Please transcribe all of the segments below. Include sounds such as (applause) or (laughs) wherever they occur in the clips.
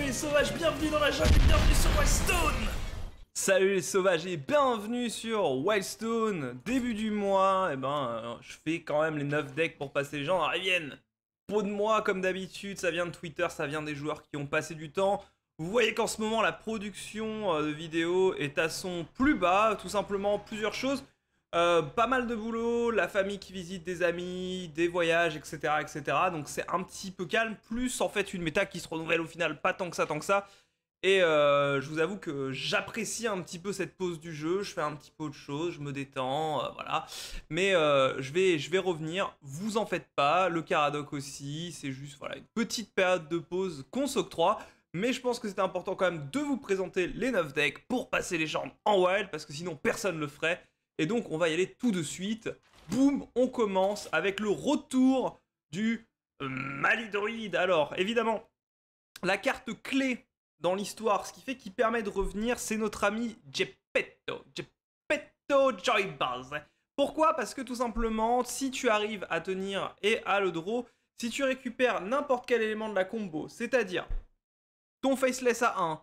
Salut les sauvages, bienvenue dans la jungle et bienvenue sur Wildstone Salut les sauvages et bienvenue sur Wildstone Début du mois, et eh ben euh, je fais quand même les 9 decks pour passer les gens, ils viennent pour de moi comme d'habitude, ça vient de Twitter, ça vient des joueurs qui ont passé du temps. Vous voyez qu'en ce moment la production euh, de vidéos est à son plus bas, tout simplement plusieurs choses. Euh, pas mal de boulot, la famille qui visite, des amis, des voyages, etc. etc. Donc c'est un petit peu calme, plus en fait une méta qui se renouvelle au final pas tant que ça, tant que ça. Et euh, je vous avoue que j'apprécie un petit peu cette pause du jeu, je fais un petit peu autre chose, je me détends, euh, voilà. Mais je, vais, je vais revenir, vous en faites pas, le Caradoc aussi, c'est juste voilà, une petite période de pause qu'on s'octroie mais je pense que c'était important quand même de vous présenter les 9 decks pour passer les jambes en wild, parce que sinon personne ne le ferait. Et donc, on va y aller tout de suite. Boum, on commence avec le retour du euh, Malidroid. Alors, évidemment, la carte clé dans l'histoire, ce qui fait qu'il permet de revenir, c'est notre ami Geppetto. Geppetto Buzz. Pourquoi Parce que tout simplement, si tu arrives à tenir et à le draw, si tu récupères n'importe quel élément de la combo, c'est-à-dire ton Faceless à 1,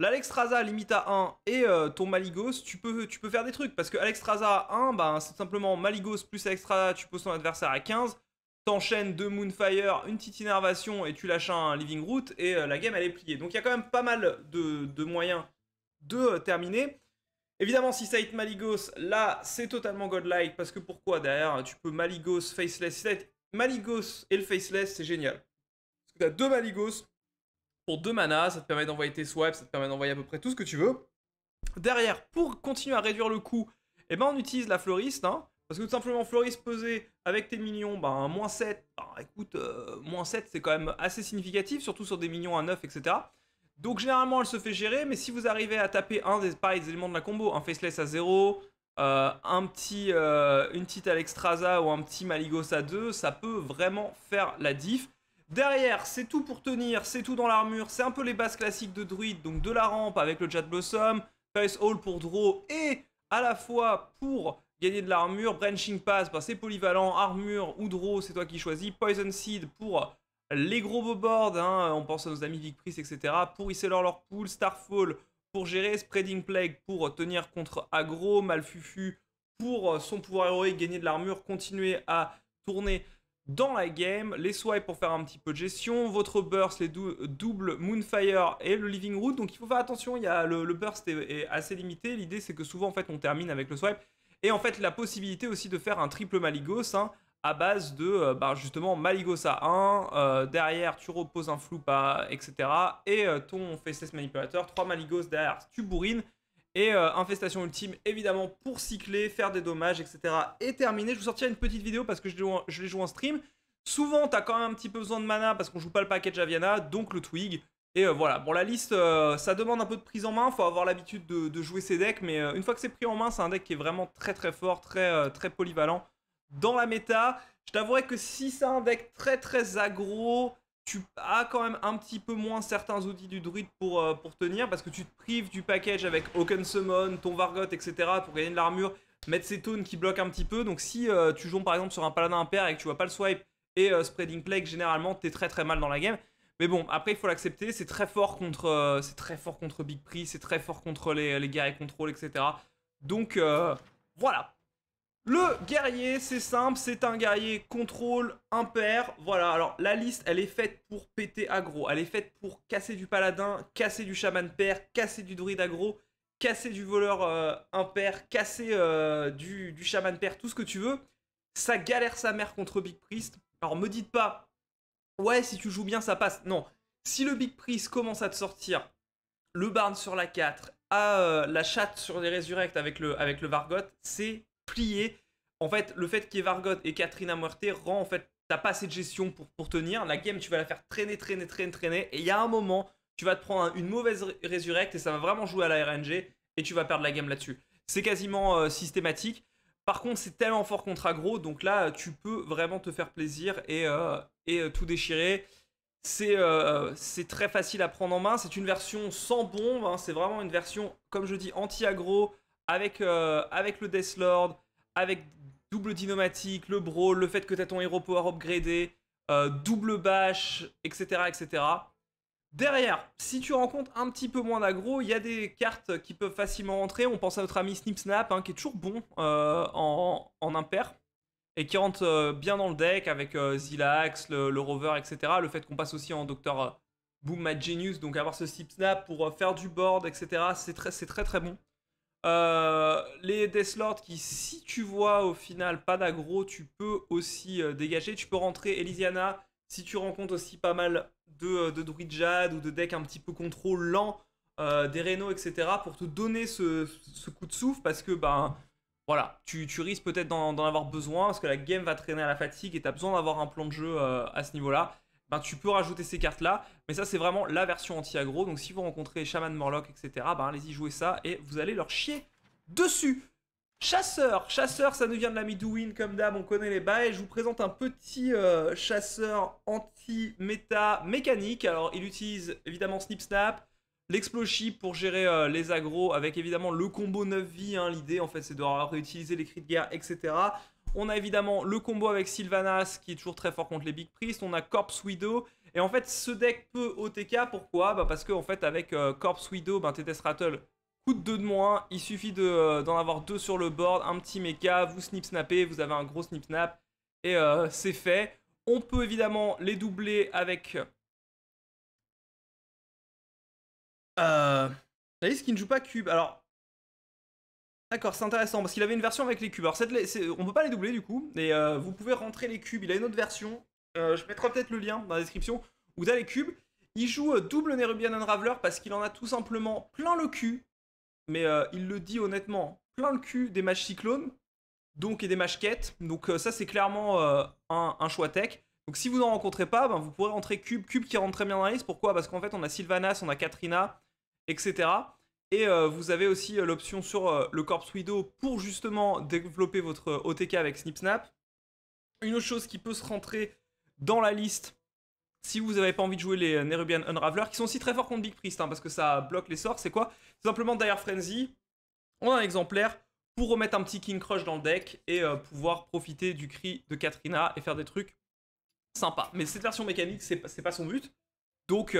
L'Alexstrasza limite à 1 et euh, ton Maligos, tu peux, tu peux faire des trucs. Parce que Alexstrasza à 1, ben bah, c'est simplement Maligos plus Alexstrasza, tu poses ton adversaire à 15, t'enchaînes deux Moonfire, une petite innervation et tu lâches un Living Root et euh, la game elle est pliée. Donc il y a quand même pas mal de, moyens de euh, terminer. Évidemment, si ça hit Maligos, là c'est totalement godlike parce que pourquoi derrière tu peux Maligos, Faceless, Maligos et le Faceless, c'est génial. Parce que as deux Maligos, pour 2 mana, ça te permet d'envoyer tes swipes, ça te permet d'envoyer à peu près tout ce que tu veux. Derrière, pour continuer à réduire le coût, eh ben, on utilise la floriste. Hein, parce que tout simplement, floriste pesée avec tes minions, ben, un moins 7, ben, écoute, euh, moins 7 c'est quand même assez significatif, surtout sur des minions à 9, etc. Donc généralement elle se fait gérer, mais si vous arrivez à taper un des, pareil, des éléments de la combo, un faceless à 0, euh, un petit, euh, une petite Alexstrasza ou un petit Maligos à 2, ça peut vraiment faire la diff. Derrière, c'est tout pour tenir, c'est tout dans l'armure, c'est un peu les bases classiques de druide, donc de la rampe avec le Jet Blossom, Face Hall pour draw et à la fois pour gagner de l'armure, Branching Pass, bah, c'est polyvalent, armure ou draw, c'est toi qui choisis, Poison Seed pour les gros beaux hein, on pense à nos amis Vic Price, etc., pour Isselor leur pool, Starfall pour gérer, Spreading Plague pour tenir contre aggro, Malfufu pour son pouvoir héroïque, gagner de l'armure, continuer à tourner dans la game, les swipes pour faire un petit peu de gestion, votre burst, les doubles Moonfire et le Living Root. Donc il faut faire attention, il y a le, burst est, assez limité. L'idée c'est que souvent en fait on termine avec le swipe. Et en fait la possibilité aussi de faire un triple Maligos hein, à base de euh, bah, justement Maligos à 1, euh, derrière tu reposes un flou à etc. Et euh, ton Faceless Manipulator, 3 Maligos derrière, tu bourrines. Et euh, infestation ultime, évidemment, pour cycler, faire des dommages, etc. Et terminé, je vous sortirai une petite vidéo parce que je, les joue en stream. Souvent, t'as quand même un petit peu besoin de mana parce qu'on joue pas le package Javiana, donc le Twig. Et euh, voilà, bon la liste, euh, ça demande un peu de prise en main, faut avoir l'habitude de, jouer ces decks, mais une fois que c'est pris en main, c'est un deck qui est vraiment très très fort, très très polyvalent dans la méta. Je t'avouerai que si c'est un deck très très aggro, tu as quand même un petit peu moins certains outils du druide pour, euh, pour tenir, parce que tu te prives du package avec oaken Summon, ton Vargot, etc. pour gagner de l'armure, mettre ces tones qui bloquent un petit peu. Donc si euh, tu joues par exemple sur un paladin impair et que tu vois pas le swipe et euh, Spreading Plague, généralement t'es très très mal dans la game. Mais bon, après il faut l'accepter, c'est très fort contre c'est très fort contre Big Prix, c'est très fort contre les, les et contrôle, etc. Donc voilà, le guerrier, c'est simple, c'est un guerrier contrôle impair. Voilà, alors la liste, elle est faite pour péter aggro. Elle est faite pour casser du paladin, casser du chaman pair, casser du druide aggro, casser du voleur euh, impair, casser euh, du, du chaman pair, tout ce que tu veux. Ça galère sa mère contre Big Priest. Alors me dites pas, ouais, si tu joues bien, ça passe. Non, si le Big Priest commence à te sortir le barn sur la 4, à euh, la chatte sur les résurrects avec le, avec le Vargot, c'est en fait, le fait qu'il y ait Vargot et Katrina Muerte rend en fait, t'as pas assez de gestion pour, tenir. La game, tu vas la faire traîner, traîner, traîner, traîner. Et il y a un moment, tu vas te prendre une mauvaise résurrecte et ça va vraiment jouer à la RNG et tu vas perdre la game là-dessus. C'est quasiment euh, systématique. Par contre, c'est tellement fort contre aggro, donc là, euh, tu peux vraiment te faire plaisir et, euh, tout déchirer. C'est très facile à prendre en main. C'est une version sans bombe. Hein. C'est vraiment une version, comme je dis, anti-aggro avec, avec le Deathlord, avec double dynamatique, le brawl, le fait que tu as ton héros power upgradé, euh, double bash, etc., etc. Derrière, si tu rencontres un petit peu moins d'aggro, il y a des cartes qui peuvent facilement entrer. On pense à notre ami Snip Snap, hein, qui est toujours bon euh, en, impair, et qui rentre euh, bien dans le deck avec Zilax, le, rover, etc. Le fait qu'on passe aussi en Docteur Boom Mad Genius, donc avoir ce Snip Snap pour faire du board, etc., c'est très, très très bon. Euh, les Death qui, si tu vois au final pas d'aggro, tu peux aussi euh, dégager. Tu peux rentrer Elysiana si tu rencontres aussi pas mal de, euh, de Druid ou de decks un petit peu contrôle lent, des Renault, etc. pour te donner ce, coup de souffle parce que ben voilà, tu, tu risques peut-être d'en avoir besoin parce que la game va traîner à la fatigue et tu as besoin d'avoir un plan de jeu à ce niveau-là. Ben, tu peux rajouter ces cartes-là. Mais ça, c'est vraiment la version anti-aggro. Donc si vous rencontrez Shaman Morlock, etc., ben, allez-y jouer ça et vous allez leur chier dessus. Chasseur, chasseur, ça nous vient de la Midwin comme d'hab, on connaît les bails. Je vous présente un petit euh, chasseur anti-méta mécanique. Alors, il utilise évidemment Snip Snap, l'Exploship pour gérer euh, les agros, avec évidemment le combo 9 vies. Hein. L'idée, en fait, c'est de réutiliser les cris de guerre, etc. On a évidemment le combo avec Sylvanas qui est toujours très fort contre les Big Priest. On a Corpse Widow. Et en fait, ce deck peut OTK. Pourquoi bah, Parce que fait, avec euh, Corpse Widow, ben, TTS Rattle coûte 2 de moins. Il suffit d'en de, euh, d'en avoir 2 sur le board, un petit mecha, vous snip-snappez, vous avez un gros snip-snap. Et euh, (laughs) c'est fait. On peut évidemment les doubler avec... Euh... qui ne joue pas cube. Alors, D'accord, c'est intéressant parce qu'il avait une version avec les cubes. Alors, on on peut pas les doubler du coup, mais euh, vous pouvez rentrer les cubes. Il a une autre version. Euh, je mettrai peut-être le lien dans la description où a les cubes. Il joue euh, double Nerubian Unraveler parce qu'il en a tout simplement plein le cul. Mais il le dit honnêtement, plein le cul des matchs cyclones, donc et des matchs quêtes. Donc ça c'est clairement un, choix tech. Donc si vous n'en rencontrez pas, ben, vous pourrez rentrer cube, cube qui rentre très bien dans la liste. Pourquoi Parce qu'en fait on a Sylvanas, on a Katrina, etc. Et euh, vous avez aussi euh, l'option sur euh, le Corpse Widow pour justement développer votre OTK avec SnipSnap. Une autre chose qui peut se rentrer dans la liste si vous n'avez pas envie de jouer les Nerubian Unraveler, qui sont aussi très forts contre Big Priest, hein, parce que ça bloque les sorts, c'est quoi simplement Dire Frenzy, on a un exemplaire pour remettre un petit King Crush dans le deck et pouvoir profiter du cri de Katrina et faire des trucs sympas. Mais cette version mécanique, c'est pas, pas son but. Donc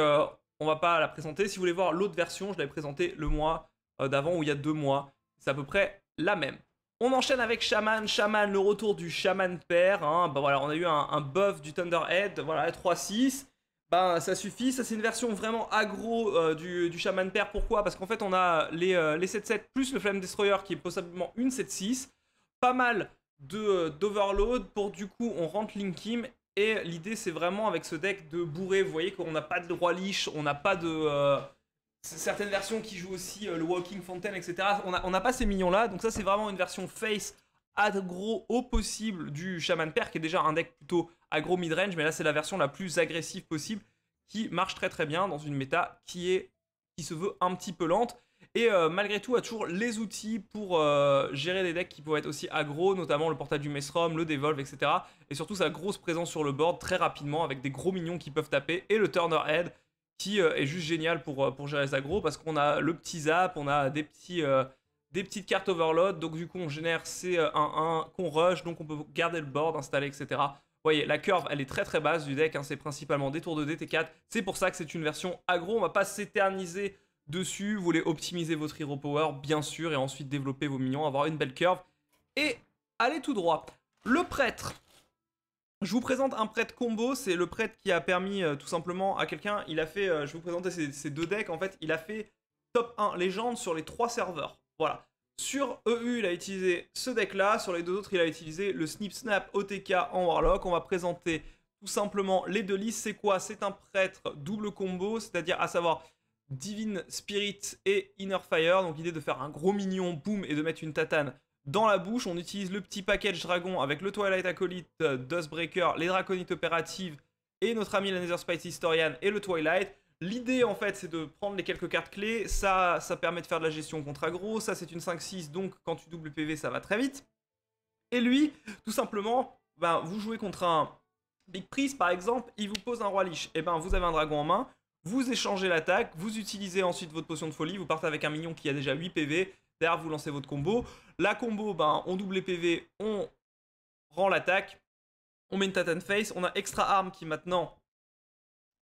on va pas la présenter. Si vous voulez voir l'autre version, je l'avais présentée le mois euh, d'avant ou il y a deux mois. C'est à peu près la même. On enchaîne avec Shaman, Shaman, le retour du Shaman père. Ben voilà, on a eu un, buff du Thunderhead, voilà, 3-6. Ben bah, ça suffit, ça c'est une version vraiment aggro euh, du, Shaman père. Pourquoi Parce qu'en fait on a les, euh, les 7-7 plus le Flame Destroyer qui est possiblement une 7-6. Pas mal d'overload pour du coup on rentre Linkim et l'idée, c'est vraiment avec ce deck de bourrer. vous voyez qu'on n'a pas de droit liche, on n'a pas de... Euh, certaines versions qui jouent aussi euh, le Walking Fountain, etc. On n'a pas ces minions-là, donc ça c'est vraiment une version face aggro au possible du Shaman Père, qui est déjà un deck plutôt aggro midrange, mais là c'est la version la plus agressive possible, qui marche très très bien dans une méta qui, est, qui se veut un petit peu lente. Et euh, malgré tout, a toujours les outils pour euh, gérer des decks qui peuvent être aussi aggro, notamment le portail du Mesrom, le Devolve, etc. Et surtout sa grosse présence sur le board très rapidement avec des gros minions qui peuvent taper et le Turner Head qui euh, est juste génial pour, pour gérer les aggro parce qu'on a le petit zap, on a des petits. des petites cartes overload, donc du coup on génère C1-1 qu'on rush, donc on peut garder le board, installer, etc. Vous voyez, la curve, elle est très très basse du deck, hein. c'est principalement des tours de dt 4 C'est pour ça que c'est une version aggro. On va pas s'éterniser dessus, vous voulez optimiser votre hero power, bien sûr, et ensuite développer vos minions, avoir une belle curve, et aller tout droit. Le prêtre. Je vous présente un prêtre combo, c'est le prêtre qui a permis euh, tout simplement à quelqu'un, il a fait, euh, je vous présentais ces, ces, deux decks, en fait, il a fait top 1 légende sur les trois serveurs. Voilà. Sur EU, il a utilisé ce deck-là, sur les deux autres, il a utilisé le Snip Snap OTK en Warlock. On va présenter tout simplement les deux listes. C'est quoi C'est un prêtre double combo, c'est-à-dire à savoir Divine Spirit et Inner Fire. Donc l'idée de faire un gros mignon, boum, et de mettre une tatane dans la bouche. On utilise le petit package dragon avec le Twilight Acolyte, euh, Dustbreaker, les Draconites opératives et notre ami la Nether Spice Historian et le Twilight. L'idée en fait c'est de prendre les quelques cartes clés, ça ça permet de faire de la gestion contre aggro, ça c'est une 5-6 donc quand tu doubles PV ça va très vite. Et lui, tout simplement, ben, vous jouez contre un Big Priest par exemple, il vous pose un roi Lich, et eh ben vous avez un dragon en main, vous échangez l'attaque, vous utilisez ensuite votre potion de folie, vous partez avec un minion qui a déjà 8 PV, derrière vous lancez votre combo. La combo, ben, on double les PV, on rend l'attaque, on met une Titan Face, on a Extra Arm qui maintenant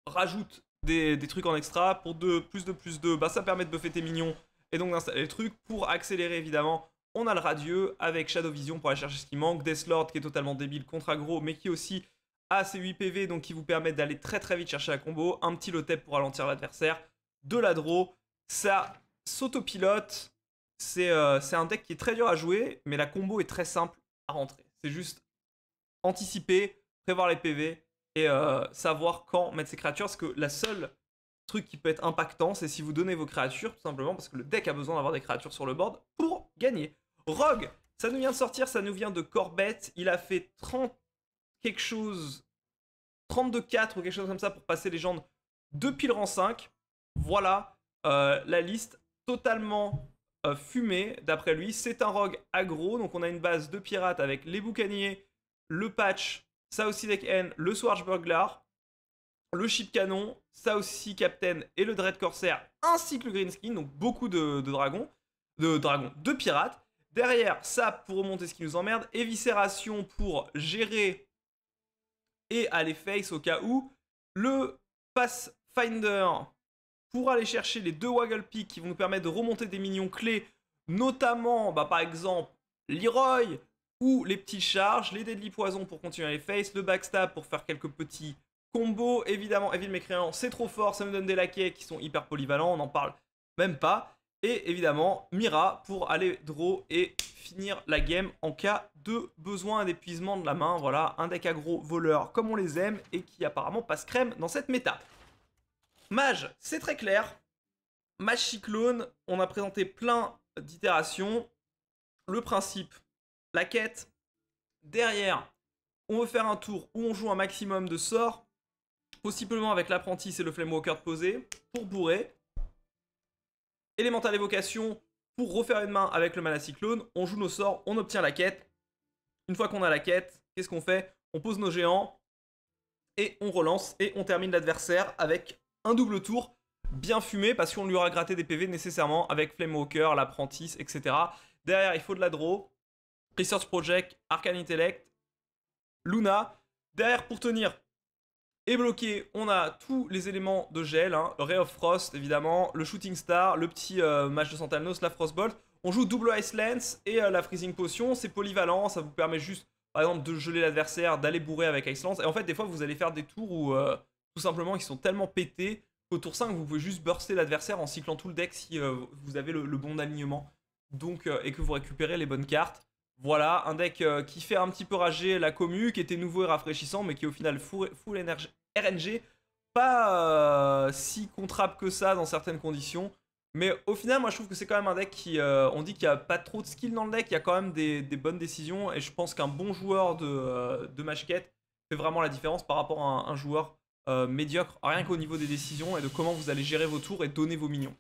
rajoute des, trucs en extra, pour 2, plus 2, plus 2, ben, ça permet de buffer tes minions, et donc d'installer les trucs. Pour accélérer évidemment, on a le radieux avec Shadow Vision pour aller chercher ce qui manque, Deathlord qui est totalement débile contre aggro mais qui aussi à ces 8 PV donc qui vous permettent d'aller très très vite chercher la combo, un petit lotep pour ralentir l'adversaire, de la draw, ça s'autopilote, euh, c'est un deck qui est très dur à jouer, mais la combo est très simple à rentrer. C'est juste anticiper, prévoir les PV et euh, savoir quand mettre ses créatures, parce que la seule truc qui peut être impactant, c'est si vous donnez vos créatures, tout simplement parce que le deck a besoin d'avoir des créatures sur le board pour gagner. Rogue, ça nous vient de sortir, ça nous vient de Corbett, il a fait 30 quelque chose 32-4 ou quelque chose comme ça pour passer légende depuis le rang 5. Voilà euh, la liste totalement euh, fumée d'après lui. C'est un rogue aggro, donc on a une base de pirates avec les boucaniers, le patch, ça aussi deck N, le Burglar le ship canon, ça aussi captain et le dread corsaire ainsi que le green skin, donc beaucoup de, dragons, de dragons, de pirates. Derrière, ça pour remonter ce qui nous emmerde, éviscération pour gérer et à les face au cas où. Le Pathfinder pour aller chercher les deux Waggle Peak qui vont nous permettre de remonter des minions clés, notamment bah, par exemple Leroy ou les petits charges, les Deadly Poison pour continuer à les face, le Backstab pour faire quelques petits combos. Évidemment, Evil Mécréant, c'est trop fort, ça nous donne des laquais qui sont hyper polyvalents, on n'en parle même pas. Et évidemment, Mira pour aller draw et finir la game en cas de besoin d'épuisement de la main. Voilà, un deck aggro voleur comme on les aime et qui apparemment passe crème dans cette méta. Mage, c'est très clair. Mage Cyclone, on a présenté plein d'itérations. Le principe, la quête. Derrière, on veut faire un tour où on joue un maximum de sorts, possiblement avec l'apprenti et le Flamewalker posé, pour bourrer. Élémental évocation pour refaire une main avec le Malacyclone, cyclone. On joue nos sorts, on obtient la quête. Une fois qu'on a la quête, qu'est-ce qu'on fait On pose nos géants et on relance et on termine l'adversaire avec un double tour bien fumé parce qu'on lui aura gratté des PV nécessairement avec Walker, l'apprentice, etc. Derrière, il faut de la draw, Research Project, Arcane Intellect, Luna. Derrière, pour tenir, et bloqué. On a tous les éléments de gel, hein. Ray of Frost évidemment, le Shooting Star, le petit euh, match de Santalnos, la Frostbolt. On joue double Ice Lance et euh, la Freezing Potion, c'est polyvalent, ça vous permet juste par exemple de geler l'adversaire, d'aller bourrer avec Ice Lance. Et en fait des fois vous allez faire des tours où euh, tout simplement ils sont tellement pétés qu'au tour 5 vous pouvez juste burster l'adversaire en cyclant tout le deck si vous avez le, le bon alignement donc, et que vous récupérez les bonnes cartes. Voilà, un deck euh, qui fait un petit peu rager la commu, qui était nouveau et rafraîchissant, mais qui au final full, full RNG, pas euh, si contrable que ça dans certaines conditions. Mais au final, moi je trouve que c'est quand même un deck qui. Euh, on dit qu'il n'y a pas trop de skill dans le deck, il y a quand même des, bonnes décisions, et je pense qu'un bon joueur de, de fait vraiment la différence par rapport à un joueur médiocre, rien qu'au niveau des décisions et de comment vous allez gérer vos tours et donner vos minions.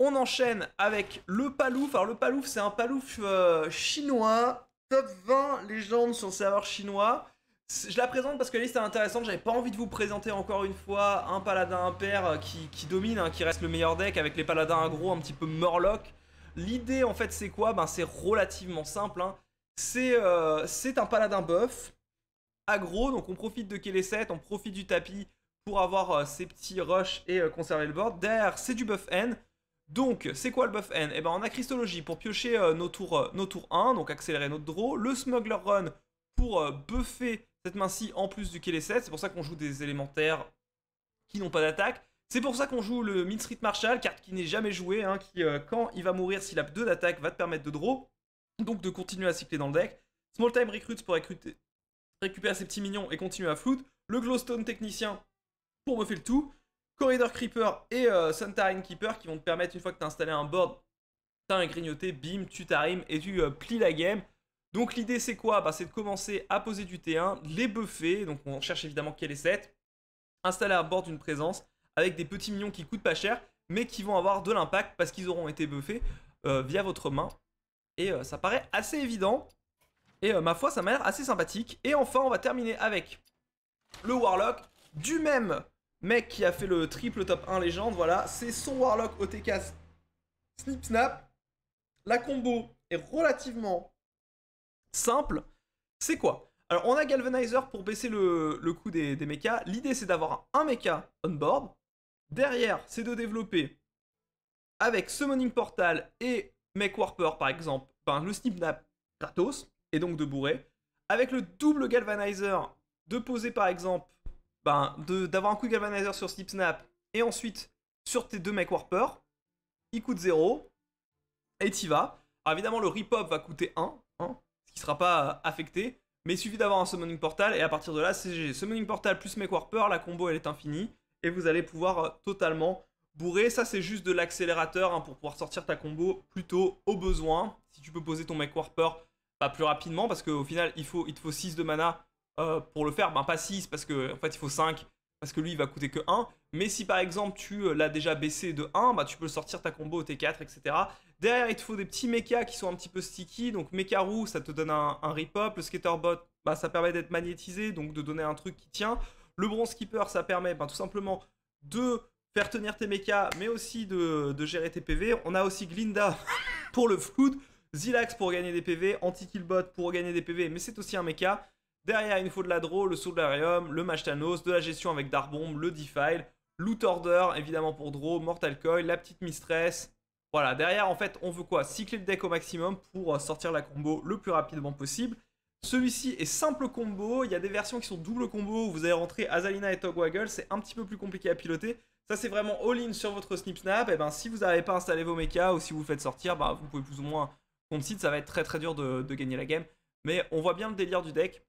On enchaîne avec le palouf. Alors le palouf, c'est un palouf euh, chinois, top 20 légendes sur le serveur chinois. Je la présente parce que la liste est intéressante, j'avais pas envie de vous présenter encore une fois un paladin impair euh, qui, qui domine, hein, qui reste le meilleur deck avec les paladins agro un petit peu murloc. L'idée en fait c'est quoi Ben c'est relativement simple, hein. euh, c'est un paladin buff, aggro, donc on profite de est 7 on profite du tapis pour avoir ses petits rushs et conserver le board. Derrière c'est du buff N, donc, c'est quoi le buff N Eh ben, on a Christologie pour piocher euh, nos, tours, euh, nos 1, donc accélérer notre draw. Le Smuggler Run pour euh, buffer cette main-ci en plus du Kélé C'est pour ça qu'on joue des élémentaires qui n'ont pas d'attaque. C'est pour ça qu'on joue le Mid Street Marshal, carte qui n'est jamais jouée, hein, qui, quand il va mourir, s'il a 2 d'attaque, va te permettre de draw. Donc, de continuer à cycler dans le deck. Small Time Recruits pour récupérer ses petits minions et continuer à flout. Le Glowstone Technicien pour buffer le tout. Corridor Creeper et euh, Inkeeper Keeper qui vont te permettre, une fois que tu as installé un board, tu un grignoté, bim, tu tarimes et tu euh, plies la game. Donc l'idée c'est quoi bah, C'est de commencer à poser du T1, les buffer, donc on cherche évidemment quel est 7, installer un board d'une présence avec des petits minions qui coûtent pas cher, mais qui vont avoir de l'impact parce qu'ils auront été buffés euh, via votre main. Et euh, ça paraît assez évident. Et ma foi, ça m'a l'air assez sympathique. Et enfin, on va terminer avec le Warlock du même mec qui a fait le triple top 1 légende, voilà, c'est son Warlock OTK Snip Snap. La combo est relativement simple. C'est quoi Alors on a Galvanizer pour baisser le, le coût des, des mechas. L'idée c'est d'avoir un, mecha on board. Derrière, c'est de développer avec Summoning Portal et Mech Warper par exemple, enfin le Snip Snap Kratos, et donc de bourrer. Avec le double Galvanizer, de poser par exemple ben, d'avoir un Quick Galvanizer sur slip Snap et ensuite sur tes deux mecs Warper, il coûte 0 et y vas. Alors évidemment, le Ripop va coûter 1, hein, ce qui ne sera pas euh, affecté, mais il suffit d'avoir un Summoning Portal et à partir de là, c'est Summoning Portal plus mec Warper, la combo elle est infinie et vous allez pouvoir euh, totalement bourrer. Ça, c'est juste de l'accélérateur hein, pour pouvoir sortir ta combo plutôt au besoin. Si tu peux poser ton mec Warper bah, plus rapidement parce qu'au final, il, faut, il te faut 6 de mana euh, pour le faire, ben, pas 6 parce que fait il faut 5 parce que lui il va coûter que 1. Mais si par exemple tu euh, l'as déjà baissé de 1, bah, ben, tu peux sortir ta combo au T4, etc. Derrière il te faut des petits mechas qui sont un petit peu sticky, donc mecha ça te donne un, rip-up, le skaterbot bah, ben, ça permet d'être magnétisé, donc de donner un truc qui tient. Le bronze skipper ça permet tout simplement de faire tenir tes mechas mais aussi de, gérer tes PV. On a aussi Glinda (laughs) pour le food Zilax pour gagner des PV, Anti-Killbot pour gagner des PV, mais c'est aussi un mecha. Derrière, il nous faut de la draw, le Solarium, le Thanos, de la gestion avec Darbomb, le Defile, Loot Order, évidemment pour draw, Mortal Coil, la petite Mistress. Voilà, derrière, en fait, on veut quoi Cycler le deck au maximum pour euh, sortir la combo le plus rapidement possible. Celui-ci est simple combo, il y a des versions qui sont double combo où vous allez rentrer Azalina et Togwaggle, c'est un petit peu plus compliqué à piloter. Ça c'est vraiment all-in sur votre Snip Snap, et eh ben si vous n'avez pas installé vos mechas ou si vous faites sortir, bah, vous pouvez plus ou moins contre ça va être très très dur de, de gagner la game. Mais on voit bien le délire du deck,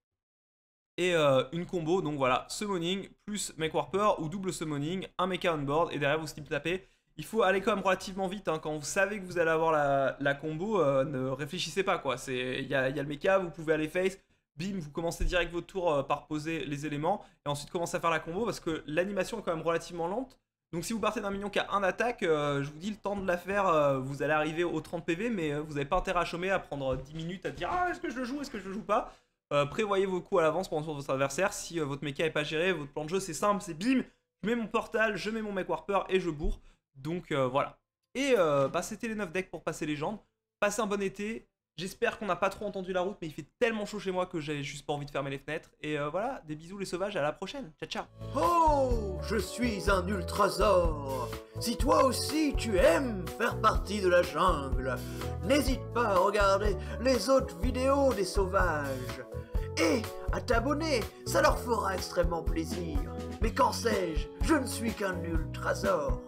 et euh, une combo, donc voilà, summoning plus mech warper ou double summoning, un mecha on board et derrière vous skip tapez. Il faut aller quand même relativement vite, hein. quand vous savez que vous allez avoir la, combo, euh, ne réfléchissez pas quoi, il y a, le mecha, vous pouvez aller face, bim, vous commencez direct votre tour euh, par poser les éléments et ensuite commencez à faire la combo parce que l'animation est quand même relativement lente. Donc si vous partez d'un minion qui a un attaque, je vous dis le temps de la faire, vous allez arriver aux 30 PV mais vous n'avez pas intérêt à chômer, à prendre 10 minutes à dire «Ah, est-ce que je le joue, est-ce que je le joue pas euh, prévoyez vos coups à l'avance pour votre adversaire. Si euh, votre mecha est pas géré, votre plan de jeu c'est simple, c'est bim, je mets mon portal, je mets mon mec warper et je bourre. Donc euh, voilà. Et bah, c'était les 9 decks pour passer légende. Passez un bon été, J'espère qu'on n'a pas trop entendu la route, mais il fait tellement chaud chez moi que j'avais juste pas envie de fermer les fenêtres. Et euh, voilà, des bisous les sauvages, à la prochaine. Ciao, ciao. Oh, je suis un ultrasor. Si toi aussi tu aimes faire partie de la jungle, n'hésite pas à regarder les autres vidéos des sauvages. Et à t'abonner, ça leur fera extrêmement plaisir. Mais qu'en sais-je Je ne suis qu'un ultrasor.